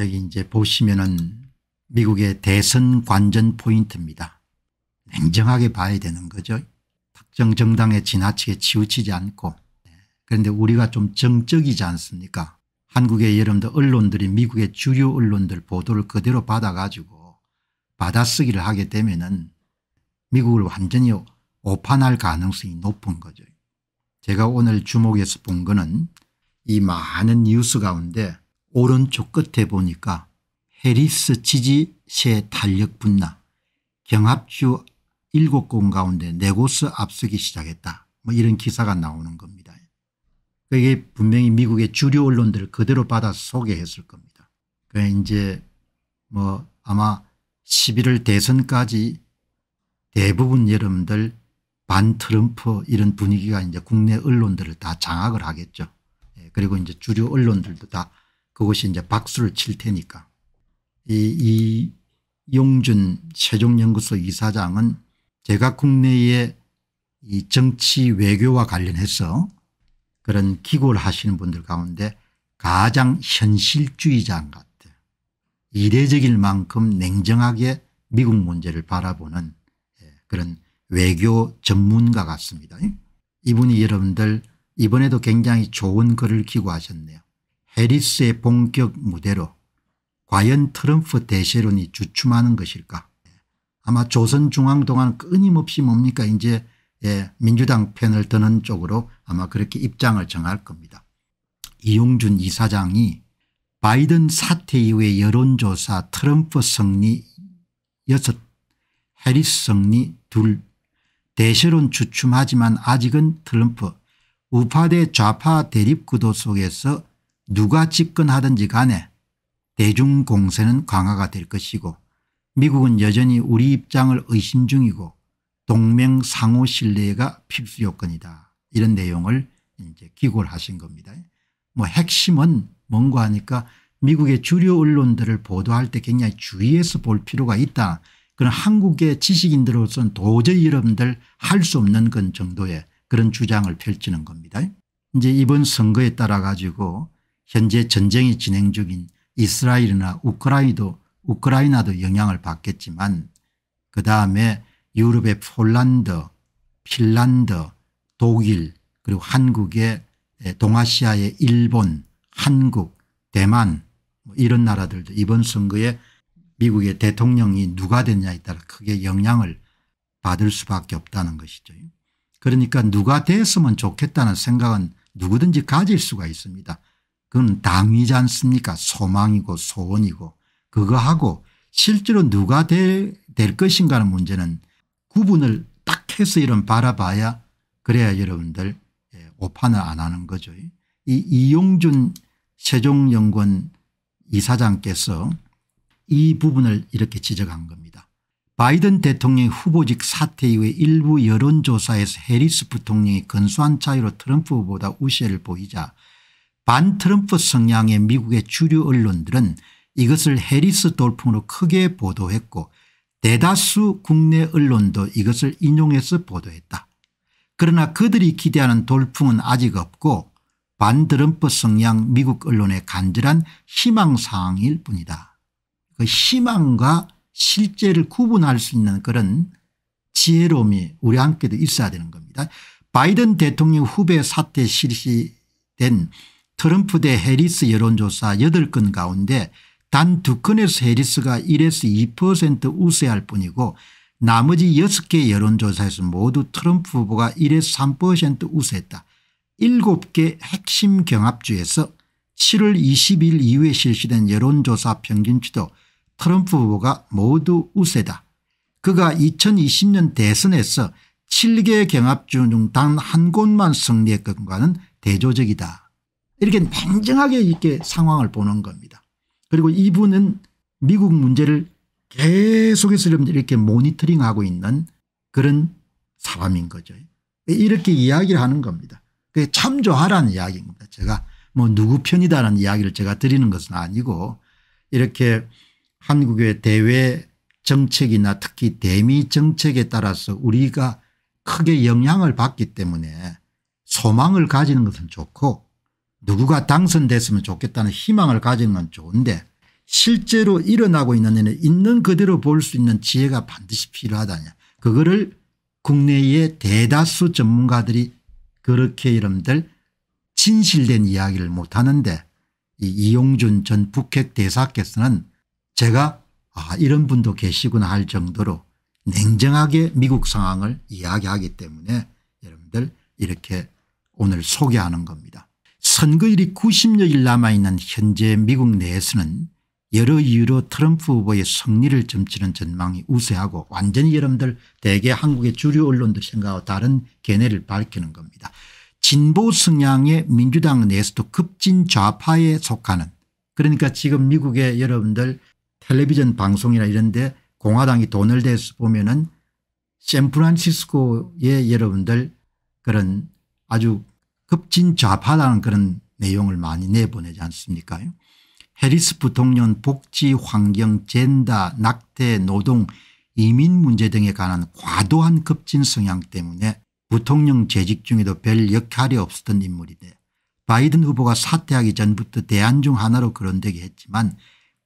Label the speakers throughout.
Speaker 1: 여기 이제 보시면은 미국의 대선 관전 포인트입니다. 냉정하게 봐야 되는 거죠. 특정 정당에 지나치게 치우치지 않고 그런데 우리가 좀 정적이지 않습니까 한국의 여러분들 언론들이 미국의 주류 언론들 보도를 그대로 받아가지고 받아쓰기를 하게 되면 은 미국을 완전히 오판할 가능성이 높은 거죠. 제가 오늘 주목해서 본 거는 이 많은 뉴스 가운데 오른쪽 끝에 보니까 해리스 지지세 탄력 분나 경합주 7곳 가운데 네곳을 앞서기 시작했다. 뭐 이런 기사가 나오는 겁니다. 그게 분명히 미국의 주류 언론들을 그대로 받아서 소개했을 겁니다. 그 이제 뭐 아마 11월 대선까지 대부분 여러분들 반 트럼프 이런 분위기가 이제 국내 언론들을 다 장악을 하겠죠. 예, 그리고 이제 주류 언론들도 다 그것이 이제 박수를 칠 테니까. 이, 이 용준 세종연구소 이사장은 제가 국내에 이 정치 외교와 관련해서 그런 기고를 하시는 분들 가운데 가장 현실주의자인 것 같아요. 이례적일 만큼 냉정하게 미국 문제를 바라보는 예, 그런 외교 전문가 같습니다. 이분이 여러분들 이번에도 굉장히 좋은 글을 기고하셨네요. 해리스의 본격 무대로 과연 트럼프 대세론이 주춤하는 것일까 아마 조선중앙동안 끊임없이 뭡니까 이제 예, 민주당 편을 드는 쪽으로 아마 그렇게 입장을 정할 겁니다. 이용준 이사장이 바이든 사태 이후의 여론조사 트럼프 승리 6 해리스 승리 2 대세론 주춤하지만 아직은 트럼프 우파 대 좌파 대립구도 속에서 누가 집권하든지 간에 대중공세는 강화가 될 것이고 미국은 여전히 우리 입장을 의심 중이고 동맹 상호 신뢰가 필수 요건이다. 이런 내용을 이제 기고를 하신 겁니다. 뭐 핵심은 뭔가 하니까 미국의 주류 언론들을 보도할 때 굉장히 주의해서 볼 필요가 있다. 그런 한국의 지식인들로서는 도저히 여러분들 할 수 없는 건 정도의 그런 주장을 펼치는 겁니다. 이제 이번 선거에 따라 가지고 현재 전쟁이 진행 중인 이스라엘이나 우크라이나도, 우크라이나도 영향을 받겠지만 그 다음에 유럽의 폴란드, 핀란드, 독일 그리고 한국의 동아시아의 일본, 한국, 대만 뭐 이런 나라들도 이번 선거에 미국의 대통령이 누가 되냐에 따라 크게 영향을 받을 수밖에 없다는 것이죠. 그러니까 누가 됐으면 좋겠다는 생각은 누구든지 가질 수가 있습니다. 그건 당위지 않습니까 소망이고 소원이고 그거하고 실제로 누가 될, 될 것인가 하는 문제는 구분을 딱 해서 이런 바라봐야 그래야 여러분들 예, 오판을 안 하는 거죠. 이 이용준 세종연구원 이사장께서 이 부분을 이렇게 지적한 겁니다. 바이든 대통령의 후보직 사퇴 이후에 일부 여론조사에서 해리스 부통령이 근소한 차이로 트럼프 보다 우세를 보이자 반트럼프 성향의 미국의 주류 언론들은 이것을 해리스 돌풍으로 크게 보도했고 대다수 국내 언론도 이것을 인용해서 보도했다. 그러나 그들이 기대하는 돌풍은 아직 없고 반트럼프 성향 미국 언론의 간절한 희망사항일 뿐이다. 그 희망과 실제를 구분할 수 있는 그런 지혜로움이 우리 함께도 있어야 되는 겁니다. 바이든 대통령 후배 사태 실시된 트럼프 대 해리스 여론조사 8건 가운데 단 2건에서 해리스가 1에서 2% 우세할 뿐이고 나머지 6개 여론조사에서 모두 트럼프 후보가 1에서 3% 우세했다. 7개 핵심 경합주에서 7월 20일 이후에 실시된 여론조사 평균치도 트럼프 후보가 모두 우세다. 그가 2020년 대선에서 7개 경합주 중 단 한 곳만 승리했것과는 대조적이다. 이렇게 냉정하게 이렇게 상황을 보는 겁니다. 그리고 이분은 미국 문제를 계속해서 이렇게 모니터링하고 있는 그런 사람인 거죠. 이렇게 이야기를 하는 겁니다. 그게 참조하라는 이야기입니다. 제가 뭐 누구 편이다라는 이야기를 제가 드리는 것은 아니고 이렇게 한국의 대외 정책이나 특히 대미 정책에 따라서 우리가 크게 영향을 받기 때문에 소망을 가지는 것은 좋고 누구가 당선됐으면 좋겠다는 희망을 가지는 건 좋은데 실제로 일어나고 있는 일에 있는 그대로 볼 수 있는 지혜가 반드시 필요하다냐. 그거를 국내의 대다수 전문가들이 그렇게 이름들 진실된 이야기를 못하는데 이 이용준 전 북핵 대사께서는 제가 아 이런 분도 계시구나 할 정도로 냉정하게 미국 상황을 이야기하기 때문에 여러분들 이렇게 오늘 소개하는 겁니다. 선거일이 90여일 남아있는 현재 미국 내에서는 여러 이유로 트럼프 후보의 승리를 점치는 전망이 우세하고 완전히 여러분들 대개 한국의 주류 언론들 생각하고 다른 견해를 밝히는 겁니다. 진보 성향의 민주당 내에서도 급진 좌파에 속하는 그러니까 지금 미국의 여러분들 텔레비전 방송이나 이런 데 공화당이 돈을 대서 보면은 샌프란시스코의 여러분들 그런 아주 급진 좌파라는 그런 내용을 많이 내보내지 않습니까 해리스 부통령 복지 환경 젠다 낙태 노동 이민 문제 등에 관한 과도한 급진 성향 때문에 부통령 재직 중에도 별 역할이 없었던 인물이데 바이든 후보가 사퇴하기 전부터 대안 중 하나로 거론되게 했지만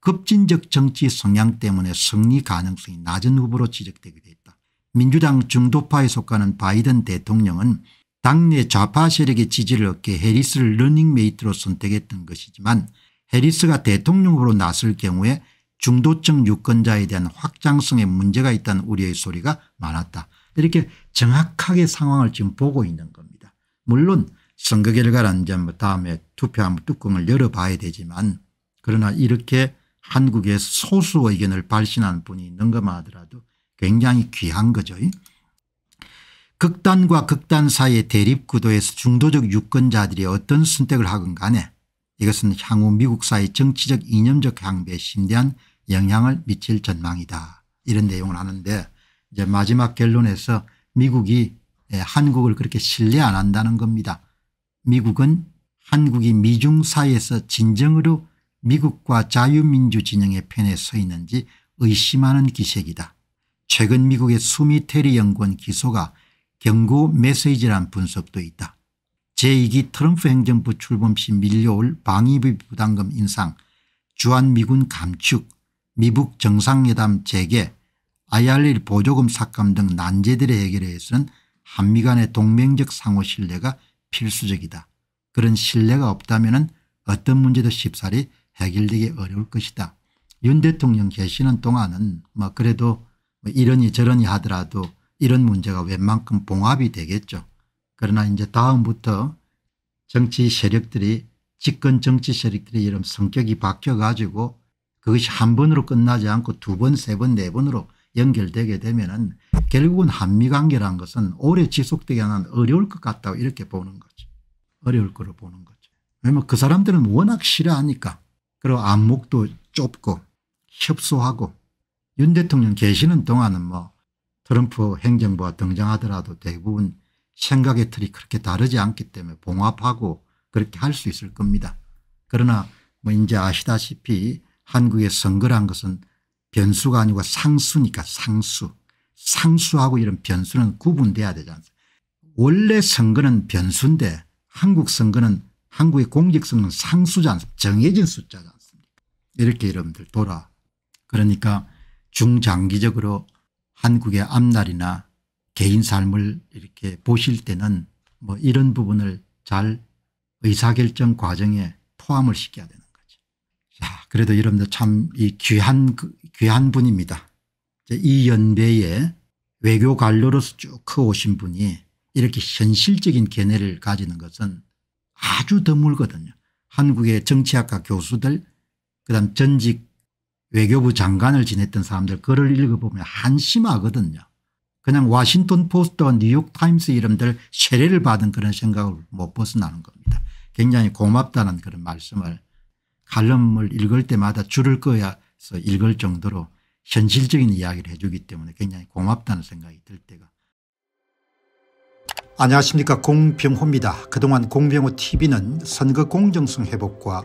Speaker 1: 급진적 정치 성향 때문에 승리 가능성이 낮은 후보로 지적되기도 했다. 민주당 중도파에 속하는 바이든 대통령은 당내 좌파 세력의 지지를 얻게 해리스를 러닝메이트로 선택했던 것이지만 해리스가 대통령 으로 나설 경우에 중도층 유권자에 대한 확장성에 문제가 있다는 우려의 소리가 많았다. 이렇게 정확하게 상황을 지금 보고 있는 겁니다. 물론 선거 결과는 이뭐 다음에 투표하 뚜껑을 열어봐야 되지만 그러나 이렇게 한국의 소수 의견을 발신한 분이 있는 것만 하더라도 굉장히 귀한 거죠. 극단과 극단 사이의 대립구도에서 중도적 유권자들이 어떤 선택을 하건 간에 이것은 향후 미국 사회 정치적 이념적 향배에 심대한 영향을 미칠 전망이다 이런 내용을 하는데 이제 마지막 결론에서 미국이 예, 한국을 그렇게 신뢰 안 한다는 겁니다. 미국은 한국이 미중 사이에서 진정으로 미국과 자유민주 진영의 편에 서 있는지 의심하는 기색이다. 최근 미국의 수미 테리 연구원 기소가 경고 메시지란 분석도 있다. 제2기 트럼프 행정부 출범 시 밀려올 방위비 부담금 인상, 주한미군 감축, 미북 정상회담 재개, IR1 보조금 삭감 등 난제들의 해결에 해서는 한미 간의 동맹적 상호 신뢰가 필수적이다. 그런 신뢰가 없다면 어떤 문제도 쉽사리 해결되기 어려울 것이다. 윤 대통령 계시는 동안은 뭐 그래도 뭐 이러니 저러니 하더라도 이런 문제가 웬만큼 봉합이 되겠죠. 그러나 이제 다음부터 정치 세력들이 집권 정치 세력들이 이런 성격이 바뀌어가지고 그것이 한 번으로 끝나지 않고 두 번, 세 번, 네 번으로 연결되게 되면 은 결국은 한미관계란 것은 오래 지속되기는 어려울 것 같다고 이렇게 보는 거죠. 어려울 거로 보는 거죠. 왜냐면그 사람들은 워낙 싫어하니까 그리고 안목도 좁고 협소하고 윤 대통령 계시는 동안은 뭐 트럼프 행정부가 등장하더라도 대부분 생각의 틀이 그렇게 다르지 않기 때문에 봉합하고 그렇게 할 수 있을 겁니다. 그러나 뭐 이제 아시다시피 한국의 선거란 것은 변수가 아니고 상수니까 상수. 상수하고 이런 변수는 구분돼야 되지 않습니까 원래 선거는 변수인데 한국 선거는 한국의 공직선거는 상수지 않습니까 정해진 숫자지 않습니까 이렇게 여러분들 돌아. 그러니까 중장기적으로 한국의 앞날이나 개인 삶을 이렇게 보실 때는 뭐 이런 부분을 잘 의사결정 과정에 포함을 시켜야 되는 거죠. 자, 그래도 여러분들 참 이 귀한, 그, 귀한 분입니다. 이 연배에 외교 관료로서 쭉 커오신 분이 이렇게 현실적인 견해를 가지는 것은 아주 드물거든요. 한국의 정치학과 교수들 그다음 전직 외교부 장관을 지냈던 사람들 글을 읽어보면 한심하거든요. 그냥 와싱턴 포스트와 뉴욕타임스 이름들 세례를 받은 그런 생각을 못 벗어나는 겁니다. 굉장히 고맙다는 그런 말씀을 칼럼을 읽을 때마다 줄을 꺼야 서 읽을 정도로 현실적인 이야기를 해주기 때문에 굉장히 고맙다는 생각이 들 때가 안녕하십니까 공병호입니다. 그동안 공병호 tv는 선거 공정성 회복과